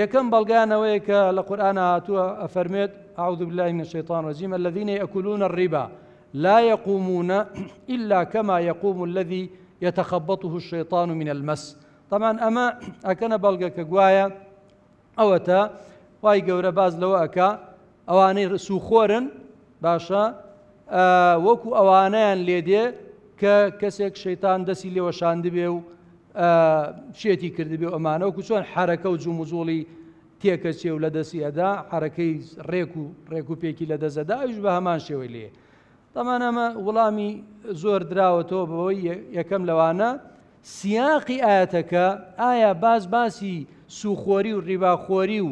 يكم بلغانا ويك لقرآن آتوا أفرميت أعوذ بالله من الشيطان الرجيم الذين يأكلون الربا لا يقومون إلا كما يقوم الذي يتخبطه الشيطان من المس طبعا أما أكن كقوايا أو أوتا واي قورة باز لەوە ئەک ئەوانەی سوخۆرن باشە آه، وكو ئەوانەیان ليدي کە شيطان دسي لي لێوەشاندبێ بيو شێتی کردبێ ئەمانە وکو چۆن حرەکە و جومزۆڵی تێکە چێ و لە دەسی ئەدا حرەکەی ڕێک و ڕێک و پێکی لە دەزەداویش بە هەمان شێوەی لێ. تەمانەمە وڵامی زۆر دراوەتەوە بەوەی یەکەم لەوانە سیاقی ئاەتەکە ئایا باز باسی سوخۆری و ڕیباخۆری و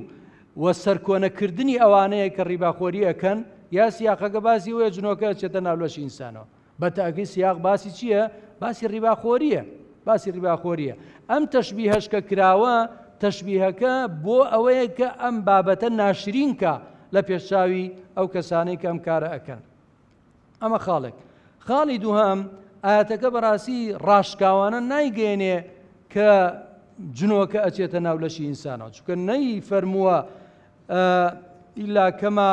وە سەرکۆنەکردنی ئەوانەیە کە ڕیباخۆری ئەەکەن یا سیاقەکە باسی وەیە جنۆکە چێتە ناولۆشی ئینسانەوە بە تاکی سیاق باسی چییە؟ باسی ڕیباخۆریە. باسی ڕباخۆریە که تەشببیهش کە که بو بۆ ئەوەیە کە ئەم بابەتە ناشرینکە لە پێشاوی ئەو کەسانەی کە ئەم کارە ئەەکەن ئەمە خاڵێک خاڵی دوهام ئاەتەکە بەڕاستی ڕاشکاوانە نایگەێنێ کە جنۆکە ئەچێتە ناو انسان ئینسانەوە چکە نی فەرمووە الا كما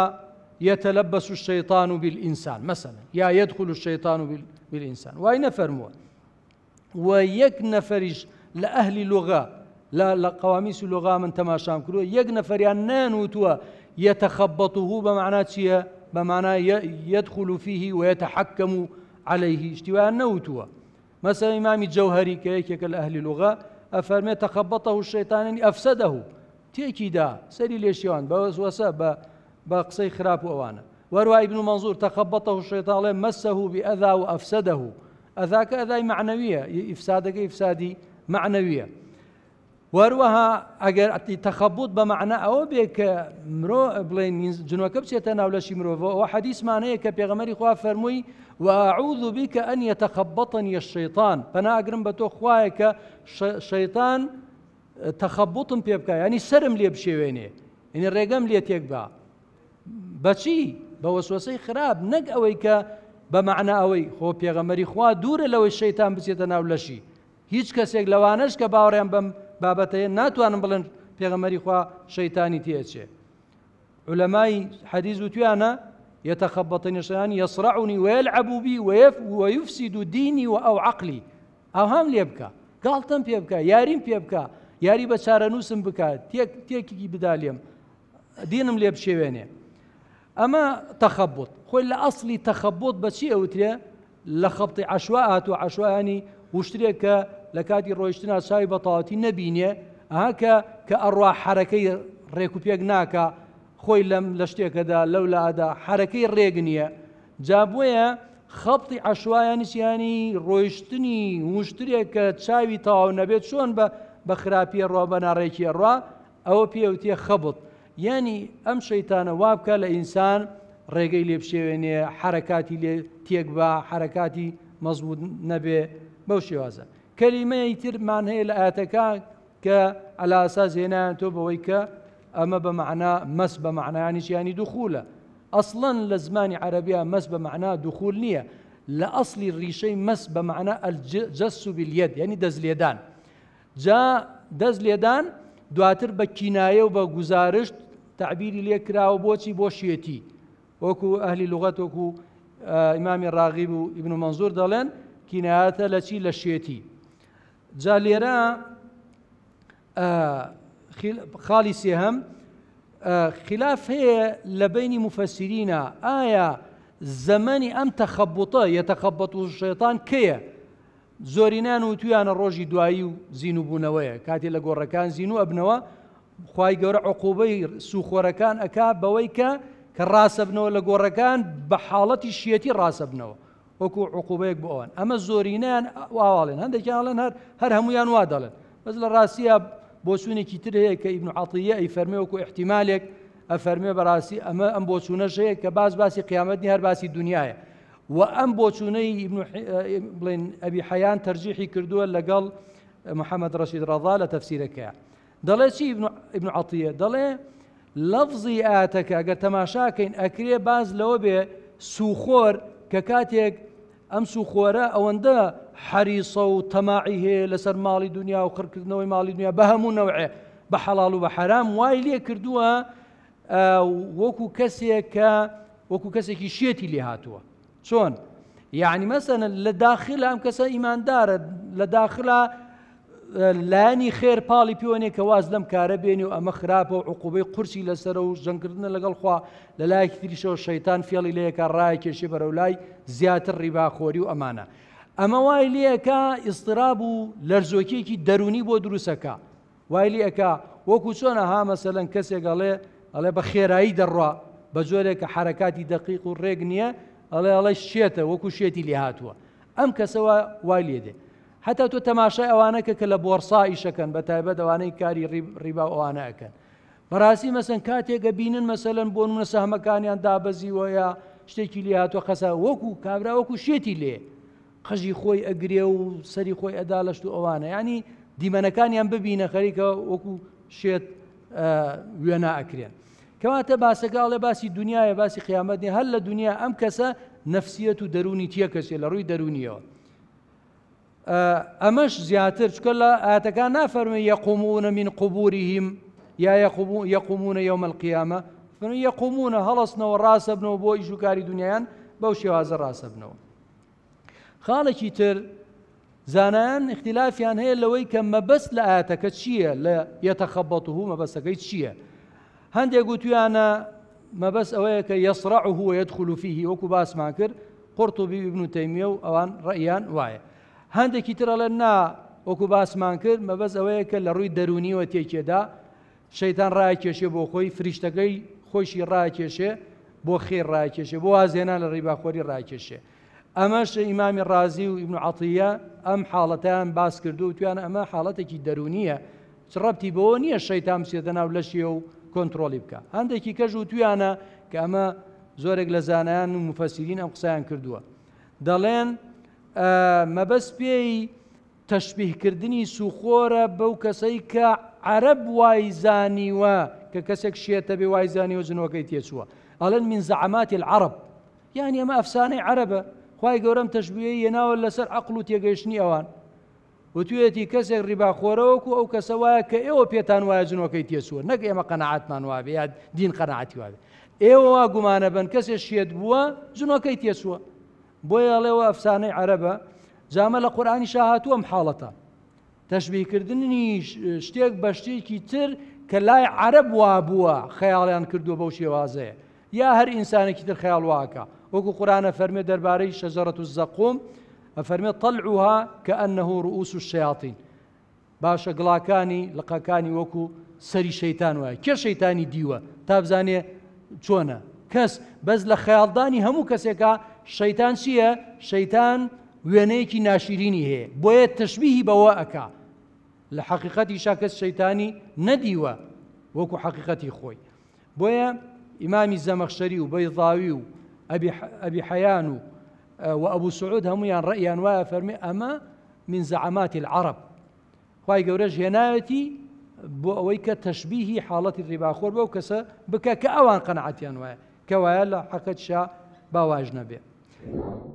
يتلبس الشيطان بالإنسان مثلا يا يدخل الشيطان بالإنسان وأين فرموه ويك یەک لأهل لغة لا لقواميس اللغة من تماشام کردووە یەک نەفەریان نانوتوە يتخبطه بمعنى شيء بمعنى يدخل فيه ويتحكم عليه اشتوى نوتوا مثلا إمام الجوهري كيك الأهل اللغة أفرمي تخبطه الشيطان أفسده تيكي دا سري ليشيوان بوسوسة بقصي خراب وأوانا وروى ابن منظور تخبطه الشيطان مسه بأذى وأفسده أذاك أذاي معنوية إفسادك إفسادي معنوية وروها أجر ئەتی تەخەبوت بە معنە بك بێ کە مرۆ بڵێن جنوەکە بچێتە ناولەشی مرۆڤەوە معناه حەدیسمانەیە کە خوا فەرمووی وأعوذ بك أن يتخبطني الشيطان شەیطان أجرم بتو خواك خوایە کە شەیطان آه، تەخەبوتم پێ يعني سرم لي بشێوێنێ ینی يعني ڕێگەم لێ تێک بە بەچی بە وەسوسەی خراپ بمعنى اوي خۆ پێغەمەری خوا دور لەوەی شەیتان بچێتە ناو لەشی هیچ کەسێک لەوانش کە باوەڕیان بەم بابەتەیە ناتوانم بڵند پێغەمەری خوا شەیتانی تێچێ علماء حديث وتيانا يتخبطني الشيطان يصرعني ويلعب بي ويف ويفسد ديني أو عقلي أوهام لي يبكى قالتم بيبكى ياريم بيبكى ياري بشارة نوسم بكى تيك تيك بداليم دينم لي بشيويني أما تخبط خۆی لە ئەسلی تخبط بەچی ئەوترێ لە خەبتی عشوا هاتو عشوانی وشترێک کە لە کاتی ڕۆیشتنا چاوی بەتەواتی نەبینێ ئاکە کە ئەڕوا حرەکەی ڕێکوپێک ناکە خۆی لەم لە شتێکەدا لەولادا حرەکەی ڕێگ نییە جابووە خەبتی عشوایانی چیانی ڕۆیشتنی وشترێک کە چاوی تەواو نەبێت چۆن بە بە خراپیە ڕوا بە ناڕێکی ڕوا ئەوە پێوتێ ڕێگەی لێ بشێوێنێ حرکاتی لێ تێک بە حرکاتی مەزبوط نەبێ بەو شێوازە کەلیمەی ترمان هەیە لە ئاەتەکە کە ئەلاسا زێنیان تۆ بەوەی کە ئەمە بە معنا مەس بە معنایانیشیانی دخولە ئەسڵەن لە زمانی عەربیا مەس بە معنا دخول نییە لە ئەسلی ریشەی مەس بە معنا جەس و بیلەت یعنی دەست لێدان جا دەست لێدان دواتر بە کینایە و بە گزارشت تعبیری لێ کراوە بۆچی بۆ شوێتی وكو أهل لغەت وەکو ئیمامی ڕاغیب و ئیبن و منزور دەڵێن کینایەتە لە چی لە شێتی خلاف هي لبين مفسرين آية ئایا زەمەنی ئەم تەخەبوتە یەتەخەبەت و شێتان کەیە زۆرینان و تویانە ڕۆژی دوایی و زین و بوونەوەیە کاتێ لە گۆڕەکان زین و ئەبنەوە خی گەورە کە ڕاستەبنەوە لە گۆڕەکان بە حاڵەتی شیەتی ڕاستەبنەوە وەکو عقوبەیەک بۆ ئەوان ئەمە زۆرینیان واواڵێن هەندێکیانڵێن هەر هەر هەمویان وا دەڵێن بەس لە ڕاستە بۆ سوونێکی تر هەیە کە ئیبن عاتیە ئەی فەرمی وەکو احتیمالێک ئەفەرمێ بەڕاستی ئەمە ئەم بۆ چوونەشەیە کە باز باسی قیامەتنی هەر باسی دنیاە و ئەم بۆ چوونەی بڵێن ئەبی حەیان تەرجیحی کردووە لەگەڵ محەممەد ڕەشید ڕەضا لە تەفسیرەکەیە دەڵێ چی ابن عاتیە دەڵێ لەفزی ئاتەکە ئەگەر تەماشاکەین ئەکرێ باز لەوە بێ سوخۆر کە کاتێک ئەم سوخۆرە ئەوەندە حەریسە و تەماعی هەیە لەسەر ماڵی دنیا و قڕکردنەوەی ماڵی دنیا بە هەمونەوەێ بە حەڵال و بە حرام وای لێ کردووە وەکو کەسێک کە وەکو کەسێکی شێتی لێ هاتووە چۆن یعنی مەسەن لە داخل ئەم کەسە ئیماندارە لە داخلا لانی خێر پاڵی پیوەنێک کە واز لەم کارە بێنی و ئەمە خراپە و عقوبەی قورسی لەسرە و ژەنکردنە لەگەڵ خوا لە لای تریشەوە شەیتان فێڵی لەیەکە ڕای کێشی بەرەو لای زیاتر ڕیباخۆری و ئەمانە. ئەمە وای لەکە ئیستراب و لەرزۆکیەکی دەرونی بۆ دروستەکە. وای لەکە وەکو چۆنە ها مەسەلەن کەسێکەڵێ ئەڵێ بە خێرایی دەڕوا بە جۆرێک کە حرکاتی دقیق و ڕێک نییە ئەڵێ ئەڵێ شێتە وەکو شێتی لێهاتووە. ئەم کەسەوە وای لێ دێ. حتا تۆ تەماشای ئەوانەکە کە لە بۆرسایشەکەن بە تایبەت ئەوانەی کاری ڕیبا ئەوانەکەن بەڕاستی مەسن کاتێکە بینن مەسەلەن بۆن منە سەهمەکانیان دابەزیوەیە شتێکی لێ هاتووە خەسا وەکو کابرا وەکو شێتی لێ قژی خۆی ئەگرێ و سەری خۆی ئەدالشت و ئەوانە ینی دیمەنەکانیان ببینە خەریکە وەکو شێت وێنا ئەکرێن کەواتە باسەگاڵێ باسی دنیاە باسی قیامەتنی هەر لە دنیا ئەم کەسە نفسیەت و دەرونی تیە کەسێ لە ڕووی دەرونیەوە آه، امش زياتر شكلا آتكا اتكان نافرمي يقومون من قبورهم يا يقومون يوم القيامه فمن يقومون هلصنا والراس ابن ابو ايشو كاري دنيان بوشي هذا الراس ابن خالك يتر زانان اختلاف يعني هي لو كم ما بس لا اتكشيه لا يتخبطه ما بس كيتشيه هند يقول انا ما بس اويك يصرعه ويدخل فيه وكباس باس ماكر قرطبي ابن تيميه اوان رايان وايه هەندێکی ترەڵێن نا وەکو باسمان کرد مەبەز ئەوەیە کە لە ڕووی دەرونیەوە تێکێدا شەیتان ڕایکێشێ بۆ خۆی فریشتەکەی خۆشی ڕاکێشێ بۆ خێر ڕاکێشێ بۆ وازێنا لە ڕیباخۆری ڕاکێشێ ئەمەش ئیمامی ڕازی و ئیبن عاتیە ئەم حاڵەتیان باس کردو و تویان ئەمە حاڵەتێکی دەرونیە چڕەتی بەوە نییە شەیتان سێدە ناو لەشیە و کۆنتترۆلی بکە هەندێکی کەژ و تویانە کە ئەمە زۆرێک لە زانایان و مفەسیرین ئەم قسەیان کردووە دەڵێن مەبەست پێی تەشببیهکردنی سوخۆرە بەو کەسەی کە عەرب وای زانیوە کە کەسێک شێتە بێ وای زانیوە زنەوەکەی تێچووە ئەلەن من زعماتی العرب یعنی ئەمە ئەفسانەی عەرە خی گەورم تەشببیی ێناوە لەسەر عقل و تێگەیشتنی ئەوان وتوێتی کەسێک ڕیباخۆرەوەکو ئەو کەسە وایە کە ئێوە پێتان وایە زنەوەکەی تێسووە نەک ئێمە قەنەعاتمان وابێ یا دین قەنەعاتی وابێ ئێوە گومانە بن کەسێک شێت بووە زنەوەکەی تێسووە بۆیە ئەڵێەوە ئەفسانەی عەرەبە جامە لە قورآانی شاهاتووەم حاڵەتە تەشببیکردنی شتێک بە شتێکی تر کە لای عەرب وا بووە خەیاڵیان کردو بەو شێوازەیە یا هەر ئینسانێکی تر خەیاڵ واکە وەکو قورانە فەرمێ دەربارەی شەزارەت و زەقۆم ئەفەرمێ تەلعوها کە ئەنەه ڕوس و شیاطین باشە گڵاکانی لەقەکانی وەکو سەری شەیتان وایە کێ شەیتانی دیوە تا بزانێ چۆنە کەس بەس لە خەیاڵدانی هەموو کەسێکە شەیتان چییە شيطان وێنەیەکی ناشرینی هەیە بۆیە تەشببیهی بەوە ئەکا لە حقیقەتی شاکەس شەیتانی نەدیوە وەکو حقیقەتی خۆی بۆیە ئیمامی زەمەخشەری و بەیضاوی و ئەبی حەیان و وأبو سعود هميان رأيا وافرمي أما من زعمات العرب خواهي قورة جنايتي بو أويك تشبيه حالة الرباخور بو كسا بك كأوان قناعتيان أنواع كوايا لحقت شا باواجنا بيه Amen.